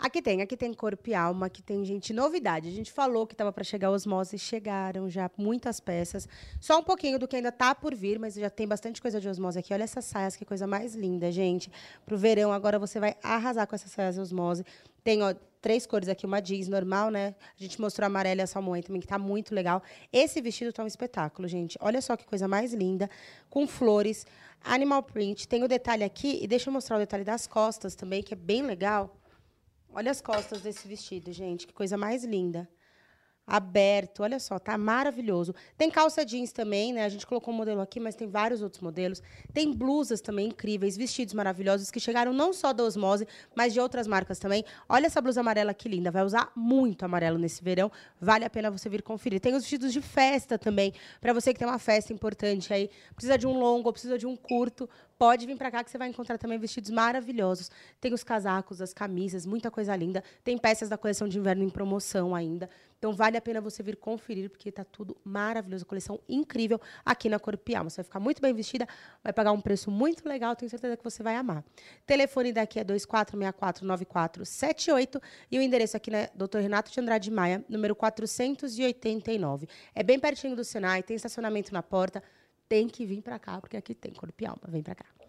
Aqui tem, aqui tem corpo e alma, aqui tem gente. Novidade, a gente falou que estava para chegar osmose, chegaram já muitas peças. Só um pouquinho do que ainda tá por vir, mas já tem bastante coisa de osmose aqui. Olha essas saias, que coisa mais linda, gente. Pro verão, agora você vai arrasar com essas saias de osmose. Tem, ó, três cores aqui, uma jeans normal, né? A gente mostrou a amarela e a salmão também, que tá muito legal. Esse vestido tá um espetáculo, gente. Olha só que coisa mais linda, com flores, animal print. Tem o detalhe aqui, e deixa eu mostrar o detalhe das costas também, que é bem legal. Olha as costas desse vestido, gente. Que coisa mais linda aberto. Olha só, tá maravilhoso. Tem calça jeans também, né? A gente colocou um modelo aqui, mas tem vários outros modelos. Tem blusas também incríveis, vestidos maravilhosos que chegaram não só da Osmose, mas de outras marcas também. Olha essa blusa amarela que linda. Vai usar muito amarelo nesse verão. Vale a pena você vir conferir. Tem os vestidos de festa também, para você que tem uma festa importante aí, precisa de um longo, precisa de um curto, pode vir para cá que você vai encontrar também vestidos maravilhosos. Tem os casacos, as camisas, muita coisa linda. Tem peças da coleção de inverno em promoção ainda. Então vale a pena você vir conferir, porque está tudo maravilhoso. Coleção incrível aqui na Corpial. Você vai ficar muito bem vestida, vai pagar um preço muito legal, tenho certeza que você vai amar. Telefone daqui é 2464-9478 e o endereço aqui é né, Dr. Renato de Andrade Maia, número 489. É bem pertinho do Senai, tem estacionamento na porta. Tem que vir para cá, porque aqui tem Corpialma. Vem para cá.